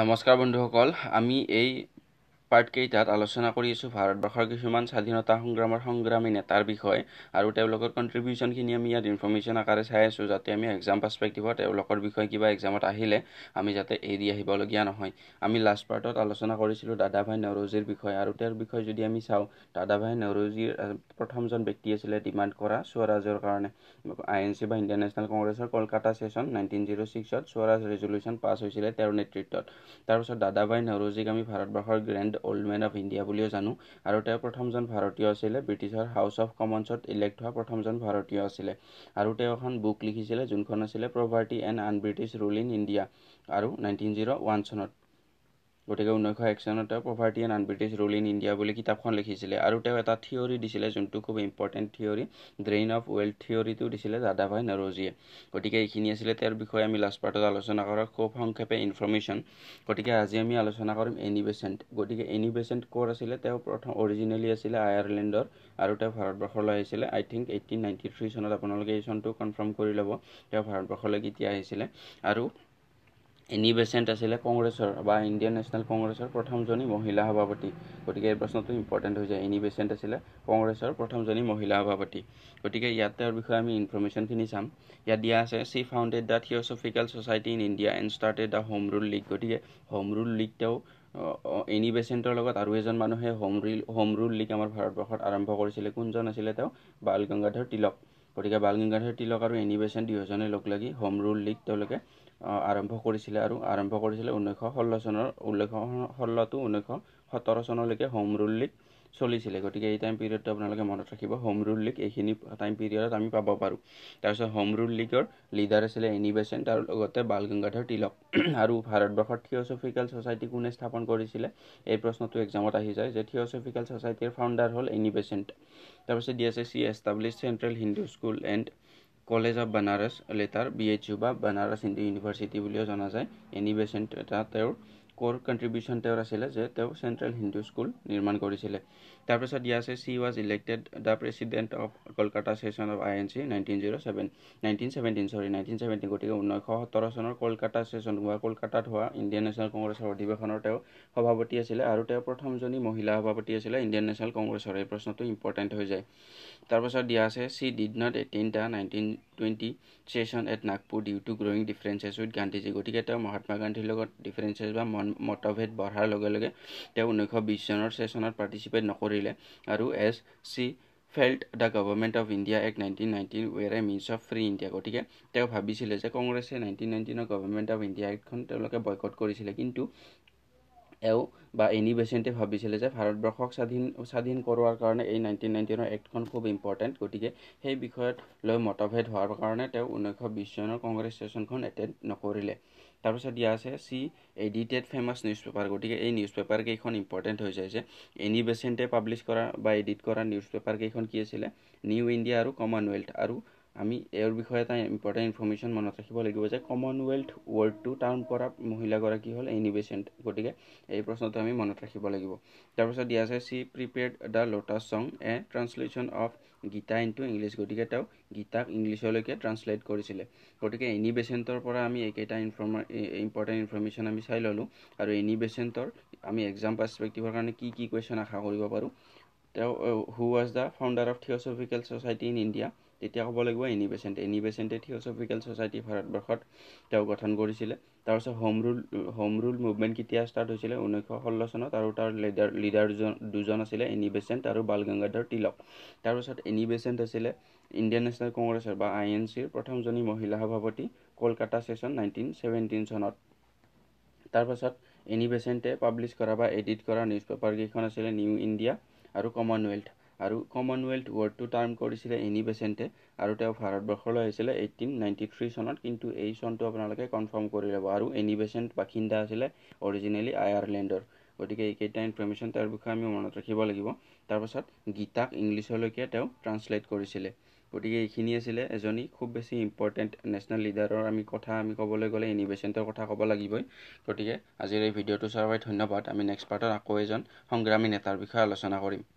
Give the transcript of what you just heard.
নমস্কাৰ বন্ধুসকল আমি এই পাৰ্টকেইটাত আলোচনা কৰি আছোঁ ভাৰতবৰ্ষৰ কিছুমান স্বাধীনতা সংগ্ৰামৰ সংগ্ৰামী নেতাৰ বিষয়ে আৰু তেওঁলোকৰ কণ্ট্ৰিবিউশ্যনখিনি আমি ইয়াত ইনফৰ্মেশ্যন আকাৰে চাই আছোঁ যাতে আমি এক্সাম পাৰ্চপেক্টিভত তেওঁলোকৰ বিষয়ে কিবা এক্সামত আহিলে আমি যাতে এৰি আহিবলগীয়া নহয় আমি লাষ্ট পাৰ্টত আলোচনা কৰিছিলোঁ দাদা ভাই নেওৰজীৰ বিষয়ে আৰু তেওঁৰ বিষয়ে যদি আমি চাওঁ দাদা ভাই নেওৰজীৰ প্ৰথমজন ব্যক্তি আছিলে ডিমাণ্ড কৰা স্বৰাজৰ কাৰণে আই এন চি বা ইণ্ডিয়ান নেশ্যনেল কংগ্ৰেছৰ কলকাতা ছেশ্যন নাইনটিন জিৰ' ছিক্সত স্বৰাজ ৰেজলিউশ্যন পাছ হৈছিলে তেওঁৰ নেতৃত্বত তাৰপিছত দাদা ভাই নেওৰজীক আমি ভাৰতবৰ্ষৰ grand old man of India বুলিও জানো আৰু তেওঁ প্ৰথমজন ভাৰতীয় আছিলে ব্ৰিটিছৰ হাউচ অফ কমনছত ইলেক্ট হোৱা প্ৰথমজন ভাৰতীয় আছিলে আৰু তেওঁ এখন বুক লিখিছিলে যোনখন আছিলে poverty and un British rule in India আৰু নাইনটিন জিৰ' ওৱান চনত গতিকে ঊনৈছশ এক চনত তেওঁ poverty and un British rule in India বুলি কিতাপখন লিখিছিলে আৰু তেওঁ এটা থিয়ৰী দিছিলে যোনটো খুব important theory drain of wealth থিয়ৰীটো দিছিলে দাদাভাই নেৰজীয়ে গতিকে এইখিনি আছিলে তেওঁৰ বিষয়ে আমি লাষ্ট পাৰ্টত আলোচনা কৰা খুব সংক্ষেপে ইনফৰ্মেশ্যন গতিকে আজি আমি আলোচনা কৰিম এনিবেচেণ্ট গতিকে এনিবেচেণ্ট ক'ৰ আছিলে তেওঁ প্ৰথম অৰিজিনেলি আছিলে আয়াৰলেণ্ডৰ আৰু তেওঁ ভাৰতবৰ্ষলৈ আহিছিলে I think eighteen ninety three চনত আপোনালোকে এই চনটো কনফাৰ্ম কৰি ল'ব তেওঁ ভাৰতবৰ্ষলৈ কেতিয়া আহিছিলে আৰু এনি বেচেণ্ট আছিলে কংগ্ৰেছৰ বা ইণ্ডিয়ান নেশ্যনেল কংগ্ৰেছৰ প্ৰথমজনী মহিলা সভাপতি গতিকে এই প্ৰশ্নটো ইম্পৰ্টেণ্ট হৈ যায় এনি বেচেণ্ট আছিলে কংগ্ৰেছৰ প্ৰথমজনী মহিলা সভাপতি গতিকে ইয়াত তেওঁৰ বিষয়ে আমি ইনফৰ্মেশ্যনখিনি চাম ইয়াত দিয়া আছে she founded the Theosophical Society in India and started the Home Rule League গতিকে হোম ৰুল লীগ তেওঁ এনি বেচেণ্টৰ লগত আৰু এজন মানুহে Home Rule Home Rule League আমাৰ ভাৰতবৰ্ষত আৰম্ভ কৰিছিলে কোনজন আছিলে তেওঁ বাল গংগাধৰ তিলক গতিকে বাল গংগাধৰ তিলক আৰু এনিবেচন দুয়োজনে লগ লাগি হোম ৰুল লীগ তেওঁলোকে আৰম্ভ কৰিছিলে আৰু আৰম্ভ কৰিছিলে ঊনৈছশ ষোল্ল চনৰ ঊনৈছশ ষোল্লটো ঊনৈছশ সোতৰ চনলৈকে হোম ৰুল লীগ চলিছিলে গতিকে এই টাইম পিৰিয়ডটো আপোনালোকে মনত ৰাখিব হোম ৰুল লীগ এইখিনি টাইম পিৰিয়ডত আমি পাব পাৰোঁ তাৰপিছত হোম ৰুল লীগৰ লিডাৰ আছিলে এনি বেচেণ্ট আৰু লগতে বাল গংগাধৰ তিলক আৰু ভাৰতবৰ্ষত থিঅ'চফিকেল ছ'চাইটি কোনে স্থাপন কৰিছিলে এই প্ৰশ্নটো এক্সামত আহি যায় যে থিঅ'চফিকেল ছ'চাইটিৰ ফাউণ্ডাৰ হ'ল এনি বেচেণ্ট তাৰপিছত দি আছে she establish Central Hindu School and College of Banaras later B H U বা বানাৰস হিন্দু ইউনিভাৰ্চিটি বুলিও জনা যায় এনি বেচেণ্ট এটা তেওঁৰ ক'ৰ কণ্ট্ৰিবিউশ্যন তেওঁৰ আছিলে যে তেওঁ চেণ্ট্ৰেল হিন্দু স্কুল নিৰ্মাণ কৰিছিলে তাৰপিছত দিয়া আছে she was elected the president of Kolkata session of I N C nineteen zero' seven nineteen seventeen sorry nineteen seventeen গতিকে ঊনৈছশ সোতৰ চনৰ কলকাতা ছেচন হোৱা কলকাতাত হোৱা ইণ্ডিয়ান নেশ্যনেল কংগ্ৰেছৰ অধিৱেশনৰ তেওঁ সভাপতি আছিলে আৰু তেওঁ প্ৰথমজনী মহিলা সভাপতি আছিলে ইণ্ডিয়ান নেশ্যনেল কংগ্ৰেছৰ এই প্ৰশ্নটো ইম্পৰ্টেণ্ট হৈ যায় তাৰপাছত দিয়া আছে she did not attend the nineteen twenty session at Nagpur due to growing differences with Gandhiji গতিকে তেওঁ মহাত্মা গান্ধীৰ লগত ডিফাৰেঞ্চেছ বা মন মতভেদ বঢ়াৰ লগে লগে তেওঁ ঊনৈছশ বিছ চনৰ ছেশ্যনত পাৰ্টিচিপেট নকৰিলে আৰু as she felt the Government of India Act nineteen nineteen were a means of free India গতিকে তেওঁ ভাবিছিলে যে কংগ্ৰেছে নাইনটিন নাইনটিনৰ গভৰ্ণমেণ্ট অফ ইণ্ডিয়া এক্টখন তেওঁলোকে বয়কট কৰিছিলে কিন্তু এওঁ বা এনি বেচেণ্টে ভাবিছিলে যে ভাৰতবৰ্ষক স্বাধীন স্বাধীন কৰোৱাৰ কাৰণে এই নাইনটিন নাইনটিনৰ এক্টখন খুব ইম্পৰ্টেণ্ট গতিকে সেই বিষয়ত লৈ মতভেদ হোৱাৰ কাৰণে তেওঁ ঊনৈছশ বিছ চনৰ কংগ্ৰেছ ছেশ্যনখন এটেণ্ড নকৰিলে তাৰপিছত দিয়া আছে she edited famous newspaper গতিকে এই নিউজ পেপাৰকেইখন ইম্পৰ্টেণ্ট হৈ যায় যে এনি বেচেণ্টে পাব্লিছ কৰা বা এডিট কৰা নিউজ পেপাৰকেইখন কি আছিলে নিউ ইণ্ডিয়া আৰু কমনৱেলথ আৰু আমি এওঁৰ বিষয়ে এটা ইম্পৰ্টেণ্ট ইনফৰ্মেশ্যন মনত ৰাখিব লাগিব যে কমনৱেলথ ৱৰ্ল্ড টু টাউন কৰা মহিলাগৰাকী হ'ল এনিভেচেণ্ট গতিকে এই প্ৰশ্নটো আমি মনত ৰাখিব লাগিব তাৰপাছত দিয়া আছে she prepared the Lotus Song a translation of Gita into English গতিকে তেওঁ গীতাক ইংলিছলৈকে ট্ৰান্সলেট কৰিছিলে গতিকে এনিভেচেণ্টৰ পৰা আমি এইকেইটা ইনফৰ্ম ইম্পৰ্টেণ্ট ইনফৰ্মেশ্যন আমি চাই ল'লোঁ আৰু এনিভেচেণ্টৰ আমি এক্সাম পাৰ্চপেক্টিভৰ কাৰণে কি কি কুৱেশ্যন আশা কৰিব পাৰোঁ তেওঁ who was the founder of Theosophical Society in India তেতিয়া ক'ব লাগিব এনি পেচেণ্ট এনি পেচেণ্টে থিঅ'চফিকেল ছ'চাইটি ভাৰতবৰ্ষত তেওঁ গঠন কৰিছিলে তাৰপিছত Home Rule Home Rule movement কেতিয়া ষ্টাৰ্ট হৈছিলে ঊনৈছশ ষোল্ল চনত আৰু তাৰ লিডাৰ লিডাৰ দুজন দুজন আছিলে এনি পেচেণ্ট আৰু বাল গংগাধৰ তিলক তাৰপিছত এনি পেচেণ্ট আছিলে ইণ্ডিয়ান নেশ্যনেল কংগ্ৰেছৰ বা আই এন চিৰ প্ৰথমজনী মহিলা সভাপতি কলকাতা ছেচন নাইনটিন ছেভেণ্টিন চনত তাৰপাছত এনি পেচেণ্টে পাব্লিছ কৰা বা এডিট কৰা নিউজ পেপাৰকেইখন আছিলে নিউ ইণ্ডিয়া আৰু কমনৱেলথ আৰু কমনৱেলথ ৱৰ্ডটো টাৰ্ম কৰিছিলে এনি বেচেণ্টে আৰু তেওঁ ভাৰতবৰ্ষলৈ আহিছিলে এইটিন নাইণ্টি থ্ৰী চনত কিন্তু এই চনটো আপোনালোকে কনফাৰ্ম কৰি ল'ব আৰু এনিবেচেণ্ট বাসিন্দা আছিলে অৰিজিনেলি আয়াৰলেণ্ডৰ গতিকে এইকেইটা ইনফৰ্মেশ্যন তেওঁৰ বিষয়ে আমি মনত ৰাখিব লাগিব তাৰপাছত গীতাক ইংলিছলৈকে তেওঁ ট্ৰান্সলেট কৰিছিলে গতিকে এইখিনি আছিলে এজনী খুব বেছি ইম্পৰ্টেণ্ট নেশ্যনেল লিডাৰৰ আমি কথা আমি ক'বলৈ গ'লে ইনিভেচেণ্টৰ কথা ক'ব লাগিবই গতিকে আজিৰ এই ভিডিঅ'টো চোৱাৰ বাবে ধন্যবাদ আমি নেক্সট পাৰ্টত আকৌ এজন সংগ্ৰামী নেতাৰ বিষয়ে আলোচনা কৰিম